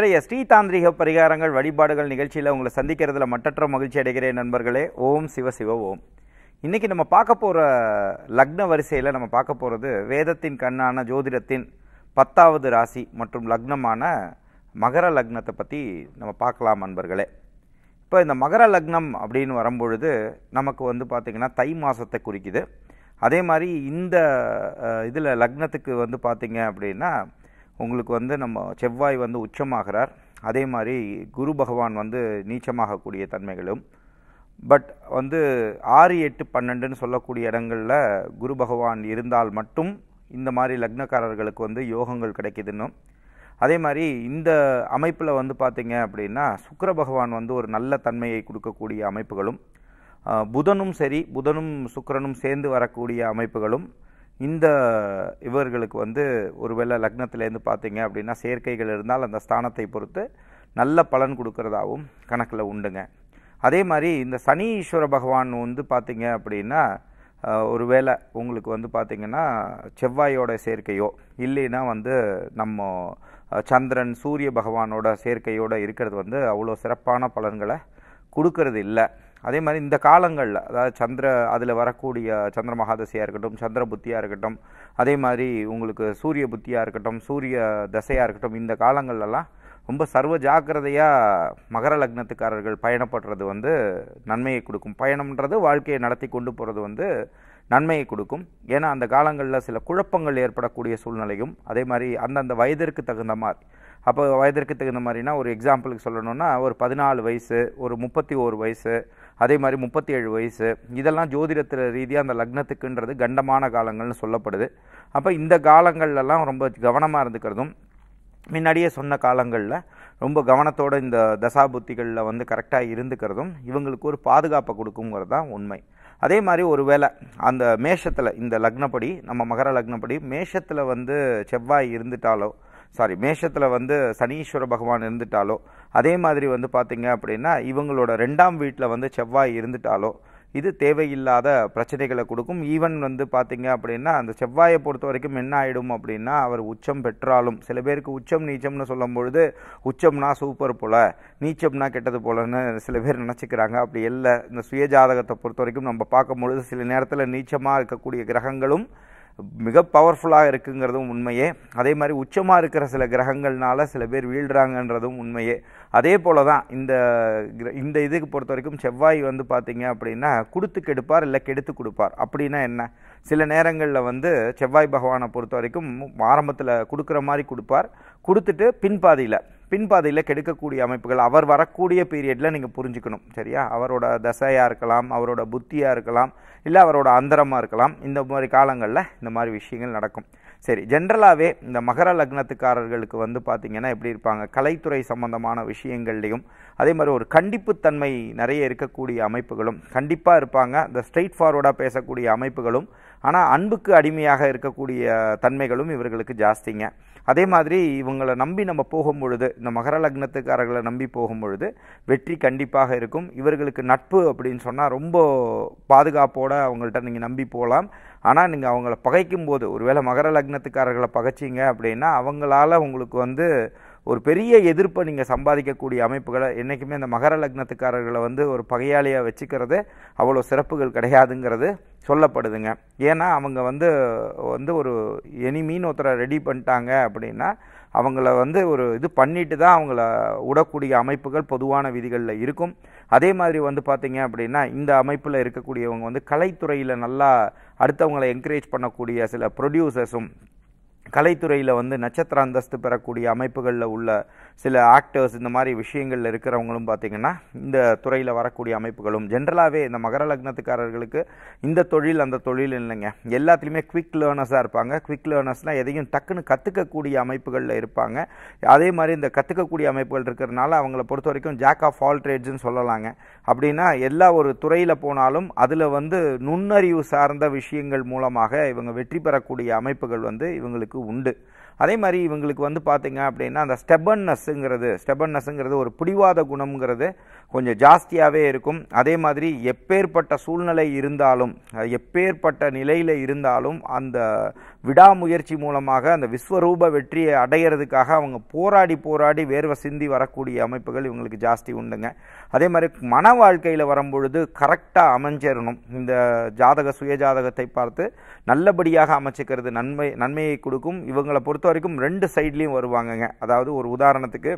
இன்றைய ஸ்ரீதாந்திரிக பரிகாரங்கள் வழிபாடுகள் நிகழ்ச்சியில் உங்களை சந்திக்கிறதுல மட்டற்ற மகிழ்ச்சி அடைகிறேன் நண்பர்களே ஓம் சிவ சிவ ஓம் இன்றைக்கி நம்ம பார்க்க போகிற லக்ன வரிசையில் நம்ம பார்க்க போகிறது வேதத்தின் கண்ணான ஜோதிடத்தின் பத்தாவது ராசி மற்றும் லக்னமான மகர லக்னத்தை பற்றி நம்ம பார்க்கலாம் நண்பர்களே இப்போ இந்த மகர லக்னம் அப்படின்னு வரும்பொழுது நமக்கு வந்து பார்த்திங்கன்னா தை மாதத்தை குறிக்குது அதே மாதிரி இந்த இதில் லக்னத்துக்கு வந்து பார்த்திங்க அப்படின்னா உங்களுக்கு வந்து நம்ம செவ்வாய் வந்து உச்சமாகிறார் அதே மாதிரி குரு பகவான் வந்து நீச்சமாகக்கூடிய தன்மைகளும் பட் வந்து ஆறு எட்டு பன்னெண்டுன்னு சொல்லக்கூடிய இடங்களில் குரு பகவான் இருந்தால் மட்டும் இந்த மாதிரி லக்னக்காரர்களுக்கு வந்து யோகங்கள் கிடைக்குதுன்னு அதே மாதிரி இந்த அமைப்பில் வந்து பார்த்திங்க அப்படின்னா சுக்கர பகவான் வந்து ஒரு நல்ல தன்மையை கொடுக்கக்கூடிய அமைப்புகளும் புதனும் சரி புதனும் சுக்கரனும் சேர்ந்து வரக்கூடிய அமைப்புகளும் இந்த இவர்களுக்கு வந்து ஒருவேளை லக்னத்திலேருந்து பார்த்தீங்க அப்படின்னா சேர்க்கைகள் இருந்தால் அந்த ஸ்தானத்தை பொறுத்து நல்ல பலன் கொடுக்கறதாகவும் கணக்கில் உண்டுங்க அதே மாதிரி இந்த சனி ஈஸ்வர பகவான் வந்து பார்த்திங்க அப்படின்னா ஒருவேளை உங்களுக்கு வந்து பார்த்திங்கன்னா செவ்வாயோட சேர்க்கையோ இல்லைன்னா வந்து நம்ம சந்திரன் சூரிய பகவானோட சேர்க்கையோடு இருக்கிறது வந்து அவ்வளோ சிறப்பான பலன்களை கொடுக்கறது இல்லை அதே மாதிரி இந்த காலங்களில் அதாவது சந்திர அதில் வரக்கூடிய சந்திர மகாதசையாக இருக்கட்டும் சந்திர புத்தியாக இருக்கட்டும் அதே மாதிரி உங்களுக்கு சூரிய புத்தியாக இருக்கட்டும் சூரிய தசையாக இருக்கட்டும் இந்த காலங்கள்லாம் ரொம்ப சர்வ ஜாக்கிரதையாக மகர லக்னத்துக்காரர்கள் பயணப்படுறது வந்து நன்மையை கொடுக்கும் பயணம்ன்றது வாழ்க்கையை நடத்தி கொண்டு போகிறது வந்து நன்மையை கொடுக்கும் ஏன்னா அந்த காலங்களில் சில குழப்பங்கள் ஏற்படக்கூடிய சூழ்நிலையும் அதே மாதிரி அந்தந்த வயதிற்கு தகுந்த மாதிரி அப்போ வயதிற்கு தகுந்த மாதிரினா ஒரு எக்ஸாம்பிளுக்கு சொல்லணும்னா ஒரு பதினாலு வயசு ஒரு முப்பத்தி ஓரு வயசு அதே மாதிரி முப்பத்தி ஏழு வயசு இதெல்லாம் ஜோதிடத்தில் ரீதியாக அந்த லக்னத்துக்குன்றது கண்டமான காலங்கள்னு சொல்லப்படுது அப்போ இந்த காலங்கள்லாம் ரொம்ப கவனமாக இருந்துக்கிறதும் முன்னாடியே சொன்ன காலங்களில் ரொம்ப கவனத்தோடு இந்த தசாபுத்திகளில் வந்து கரெக்டாக இருந்துக்கிறதும் இவங்களுக்கு ஒரு பாதுகாப்பை கொடுக்குங்கிறது தான் உண்மை அதே மாதிரி ஒரு வேளை அந்த மேஷத்தில் இந்த லக்னப்படி நம்ம மகர லக்னப்படி மேஷத்தில் வந்து செவ்வாய் இருந்துட்டாலோ சாரி மேஷத்தில் வந்து சனீஸ்வர பகவான் இருந்துட்டாலோ அதே மாதிரி வந்து பார்த்திங்க அப்படின்னா இவங்களோட ரெண்டாம் வீட்டில் வந்து செவ்வாய் இருந்துட்டாலோ இது தேவையில்லாத பிரச்சனைகளை கொடுக்கும் ஈவன் வந்து பார்த்திங்க அப்படின்னா அந்த செவ்வாயை பொறுத்த வரைக்கும் என்ன ஆகிடும் அப்படின்னா அவர் உச்சம் பெற்றாலும் சில பேருக்கு உச்சம் நீச்சம்னு சொல்லும் பொழுது உச்சம்னா சூப்பர் போல் நீச்சம்னா கெட்டது போலன்னு சில பேர் நினச்சிக்கிறாங்க அப்படி இல்லை இந்த சுய ஜாதகத்தை பொறுத்த வரைக்கும் நம்ம பார்க்கும் பொழுது சில நேரத்தில் நீச்சமாக இருக்கக்கூடிய கிரகங்களும் மிக பவர்ஃபுல்லாக இருக்குங்கிறதும் உண்மையே அதே மாதிரி உச்சமாக இருக்கிற சில கிரகங்கள்னால சில பேர் வீழ்கிறாங்கன்றதும் உண்மையே அதே போல் தான் இந்த இந்த இதுக்கு பொறுத்த வரைக்கும் செவ்வாய் வந்து பார்த்திங்க அப்படின்னா கொடுத்து கெடுப்பார் இல்லை கெடுத்து கொடுப்பார் அப்படின்னா என்ன சில நேரங்களில் வந்து செவ்வாய் பகவானை பொறுத்த வரைக்கும் ஆரம்பத்தில் கொடுக்குற மாதிரி கொடுப்பார் கொடுத்துட்டு பின்பாதியில் பின்பாதையில் கெடுக்கக்கூடிய அமைப்புகள் அவர் வரக்கூடிய பீரியடில் நீங்கள் புரிஞ்சுக்கணும் சரியா அவரோட தசையாக இருக்கலாம் அவரோட புத்தியாக இருக்கலாம் இல்லை அவரோட அந்தரமாக இருக்கலாம் இந்த மாதிரி காலங்களில் இந்த மாதிரி விஷயங்கள் நடக்கும் சரி ஜென்ரலாகவே இந்த மகர லக்னத்துக்காரர்களுக்கு வந்து பார்த்திங்கன்னா எப்படி இருப்பாங்க கலைத்துறை சம்பந்தமான விஷயங்கள்லையும் அதே மாதிரி ஒரு கண்டிப்புத்தன்மை நிறைய இருக்கக்கூடிய அமைப்புகளும் கண்டிப்பாக இருப்பாங்க இந்த ஸ்ட்ரெயிட் ஃபார்வர்டாக பேசக்கூடிய அமைப்புகளும் ஆனால் அன்புக்கு அடிமையாக இருக்கக்கூடிய தன்மைகளும் இவர்களுக்கு ஜாஸ்திங்க அதே மாதிரி இவங்களை நம்பி நம்ம போகும் பொழுது இந்த மகர லக்னத்துக்காரர்களை நம்பி போகும் பொழுது வெற்றி கண்டிப்பாக இருக்கும் இவர்களுக்கு நட்பு அப்படின்னு சொன்னால் ரொம்ப பாதுகாப்போடு அவங்கள்ட்ட நீங்கள் நம்பி போகலாம் ஆனால் நீங்கள் அவங்கள பகைக்கும் போது ஒருவேளை மகர லக்னத்துக்காரர்களை பகைச்சிங்க அப்படின்னா அவங்களால உங்களுக்கு வந்து ஒரு பெரிய எதிர்ப்பை நீங்கள் சம்பாதிக்கக்கூடிய அமைப்புகளை என்றைக்குமே இந்த மகர லக்னத்துக்காரர்களை வந்து ஒரு பகையாளியாக வச்சுக்கிறது அவ்வளோ சிறப்புகள் கிடையாதுங்கிறது சொல்லப்படுதுங்க ஏன்னா அவங்க வந்து வந்து ஒரு மீன் ஒருத்தரை ரெடி பண்ணிட்டாங்க அப்படின்னா அவங்கள வந்து ஒரு இது பண்ணிட்டு தான் அவங்கள விடக்கூடிய அமைப்புகள் பொதுவான விதிகளில் இருக்கும் அதே மாதிரி வந்து பார்த்திங்க அப்படின்னா இந்த அமைப்பில் இருக்கக்கூடியவங்க வந்து கலைத்துறையில் நல்லா அடுத்தவங்களை என்கரேஜ் பண்ணக்கூடிய சில ப்ரொடியூசர்ஸும் கலைத்துறையில் வந்து நட்சத்திர அந்தஸ்து பெறக்கூடிய அமைப்புகளில் உள்ள சில ஆக்டர்ஸ் இந்த மாதிரி விஷயங்களில் இருக்கிறவங்களும் பார்த்திங்கன்னா இந்த துறையில் வரக்கூடிய அமைப்புகளும் ஜென்ரலாகவே இந்த மகர லக்னத்துக்காரர்களுக்கு இந்த தொழில் அந்த தொழில் இல்லைங்க எல்லாத்துலேயுமே குவிக் லேர்னர்ஸாக இருப்பாங்க குவிக் லேர்னர்ஸ்னால் எதையும் டக்குன்னு கற்றுக்கக்கூடிய அமைப்புகளில் இருப்பாங்க அதே மாதிரி இந்த கற்றுக்கக்கூடிய அமைப்புகள் இருக்கிறதுனால அவங்கள பொறுத்த வரைக்கும் ஜாக் ஆஃப் ஆல் ட்ரேட்ஸ்னு சொல்லலாங்க அப்படின்னா எல்லா ஒரு துறையில் போனாலும் அதில் வந்து நுண்ணறிவு சார்ந்த விஷயங்கள் மூலமாக இவங்க வெற்றி பெறக்கூடிய அமைப்புகள் வந்து இவங்களுக்கு உண்டு அதே மாதிரி இவங்களுக்கு வந்து பார்த்திங்க அப்படின்னா அந்த ஸ்டெபன்னஸ்ஸுங்கிறது ஸ்டெபன்னஸ்ஸுங்கிறது ஒரு பிடிவாத குணம்ங்கிறது கொஞ்சம் ஜாஸ்தியாகவே இருக்கும் அதே மாதிரி எப்பேற்பட்ட சூழ்நிலை இருந்தாலும் எப்பேற்பட்ட நிலையில் இருந்தாலும் அந்த விடாமுயற்சி மூலமாக அந்த விஸ்வரூப வெற்றியை அடையிறதுக்காக அவங்க போராடி போராடி வேர்வை சிந்தி வரக்கூடிய அமைப்புகள் இவங்களுக்கு ஜாஸ்தி உண்டுங்க அதே மாதிரி மன வாழ்க்கையில் வரும்பொழுது கரெக்டாக அமைஞ்சிடணும் இந்த ஜாதக சுயஜாதகத்தை பார்த்து நல்லபடியாக அமைச்சிக்கிறது நன்மை நன்மையை கொடுக்கும் இவங்களை பொறுத்த வரைக்கும் ரெண்டு சைட்லேயும் வருவாங்கங்க அதாவது ஒரு உதாரணத்துக்கு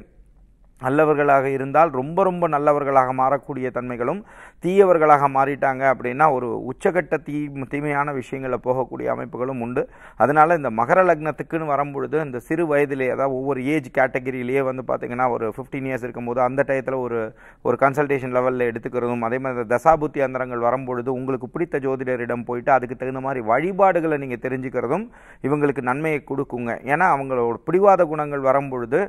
நல்லவர்களாக இருந்தால் ரொம்ப ரொம்ப நல்லவர்களாக மாறக்கூடிய தன்மைகளும் தீயவர்களாக மாறிட்டாங்க அப்படின்னா ஒரு உச்சகட்ட தீ தீமையான விஷயங்களில் போகக்கூடிய அமைப்புகளும் உண்டு அதனால் இந்த மகர லக்னத்துக்குன்னு வரும்பொழுது இந்த சிறு வயதிலே அதாவது ஒவ்வொரு ஏஜ் கேட்டகிரியிலேயே வந்து பார்த்திங்கன்னா ஒரு ஃபிஃப்டீன் இயர்ஸ் இருக்கும்போது அந்த டயத்தில் ஒரு ஒரு கன்சல்டேஷன் லெவலில் எடுத்துக்கிறதும் அதே மாதிரி தசாபுத்தி அந்தரங்கள் வரும்பொழுது உங்களுக்கு பிடித்த ஜோதிடரிடம் போயிட்டு அதுக்கு தகுந்த மாதிரி வழிபாடுகளை நீங்கள் தெரிஞ்சுக்கிறதும் இவங்களுக்கு நன்மையை கொடுக்குங்க ஏன்னா அவங்களோட பிடிவாத குணங்கள் வரும்பொழுது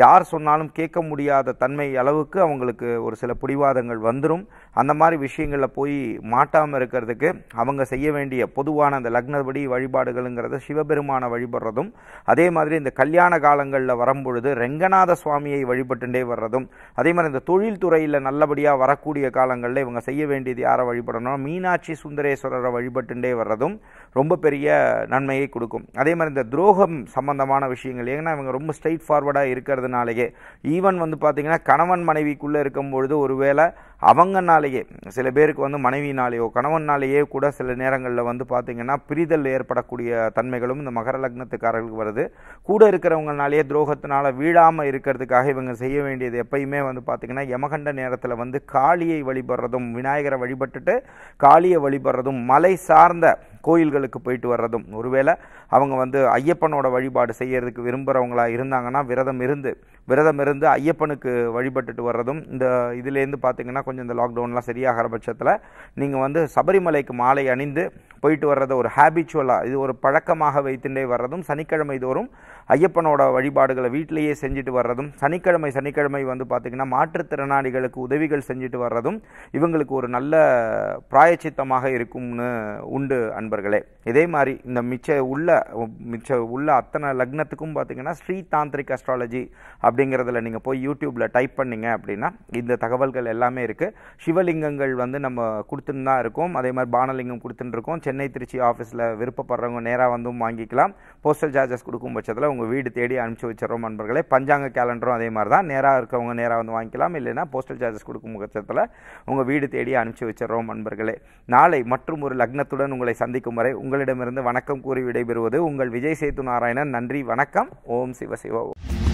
யார் சொன்னாலும் கேட்க முடியாத தன்மை அளவுக்கு அவங்களுக்கு ஒரு சில பிடிவாதங்கள் வந்துடும் அந்த மாதிரி விஷயங்களில் போய் மாட்டாமல் இருக்கிறதுக்கு அவங்க செய்ய வேண்டிய பொதுவான அந்த லக்னபடி வழிபாடுகளுங்கிறது சிவபெருமானை வழிபடுறதும் அதே மாதிரி இந்த கல்யாண காலங்களில் வரும்பொழுது ரெங்கநாத சுவாமியை வழிபட்டுண்டே வர்றதும் அதே மாதிரி இந்த தொழில்துறையில் நல்லபடியாக வரக்கூடிய காலங்களில் இவங்க செய்ய வேண்டியது யாரை வழிபடணும் மீனாட்சி சுந்தரேஸ்வரரை வழிபட்டுண்டே வர்றதும் ரொம்ப பெரிய நன்மையை கொடுக்கும் அதே மாதிரி இந்த துரோகம் சம்பந்தமான விஷயங்கள் ஏன்னா இவங்க ரொம்ப ஸ்ட்ரைட் ஃபார்வர்டாக இருக்கிறதுனாலேயே ஈவன் வந்து பார்த்திங்கன்னா கணவன் மனைவிக்குள்ளே இருக்கும்பொழுது ஒருவேளை அவங்கனாலேயே சில பேருக்கு வந்து மனைவினாலேயோ கணவனாலேயே கூட சில நேரங்களில் வந்து பார்த்திங்கன்னா பிரிதல் ஏற்படக்கூடிய தன்மைகளும் இந்த மகர லக்னத்துக்காரர்களுக்கு வருது கூட இருக்கிறவங்கனாலேயே துரோகத்தினால் வீழாமல் இருக்கிறதுக்காக இவங்க செய்ய வேண்டியது எப்பயுமே வந்து பார்த்திங்கன்னா யமகண்ட நேரத்தில் வந்து காளியை வழிபடுறதும் விநாயகரை வழிபட்டுட்டு காளியை வழிபடுறதும் மலை சார்ந்த கோயில்களுக்கு போயிட்டு வர்றதும் ஒருவேளை அவங்க வந்து ஐயப்பனோட வழிபாடு செய்கிறதுக்கு விரும்புகிறவங்களா இருந்தாங்கன்னா விரதம் இருந்து விரதம் இருந்து ஐயப்பனுக்கு வழிபட்டுட்டு வர்றதும் இந்த இதுலேருந்து பார்த்திங்கன்னா கொஞ்சம் இந்த லாக்டவுன்லாம் சரியாகிற பட்சத்தில் நீங்கள் வந்து சபரிமலைக்கு மாலை அணிந்து போயிட்டு வர்றதை ஒரு ஹேபிச்சுவலாக இது ஒரு பழக்கமாக வைத்துட்டே வர்றதும் சனிக்கிழமை தோறும் ஐயப்பனோட வழிபாடுகளை வீட்டிலேயே செஞ்சுட்டு வர்றதும் சனிக்கிழமை சனிக்கிழமை வந்து பார்த்திங்கன்னா மாற்றுத்திறனாளிகளுக்கு உதவிகள் செஞ்சுட்டு வர்றதும் இவங்களுக்கு ஒரு நல்ல பிராயச்சித்தமாக இருக்கும்னு உண்டு அன்பர்களே இதே மாதிரி இந்த மிச்ச உள்ள மிச்ச உள்ள அத்தனை லக்னத்துக்கும் பார்த்திங்கன்னா ஸ்ரீ தாந்திரிக் அஸ்ட்ராலஜி அப்படிங்கிறதுல நீங்கள் போய் யூடியூப்பில் டைப் பண்ணிங்க அப்படின்னா இந்த தகவல்கள் எல்லாமே இருக்குது சிவலிங்கங்கள் வந்து நம்ம கொடுத்துன்னு தான் இருக்கோம் அதே மாதிரி பானலிங்கம் கொடுத்துட்டு இருக்கோம் சென்னை திருச்சி ஆஃபீஸில் விருப்பப்படுறவங்க நேராக வந்தும் வாங்கிக்கலாம் போஸ்டல் சார்ஜஸ் கொடுக்கும் பட்சத்தில் உங்கள் வீடு தேடி அனுப்பிச்சி வச்சிடறோம் நண்பர்களே பஞ்சாங்க கேலண்டரும் அதே மாதிரி தான் நேராக இருக்கவங்க நேராக வந்து வாங்கிக்கலாம் இல்லைனா போஸ்டல் சார்ஜஸ் கொடுக்கும் பட்சத்தில் உங்கள் வீடு தேடி அனுப்பிச்சி வச்சிடறோம் நண்பர்களே நாளை மற்றும் ஒரு லக்னத்துடன் உங்களை சந்திக்கும் வரை உங்களிடமிருந்து வணக்கம் கூறி விடைபெறுவது உங்கள் விஜய் சேத்து நாராயணன் நன்றி வணக்கம் ஓம் சிவ சிவ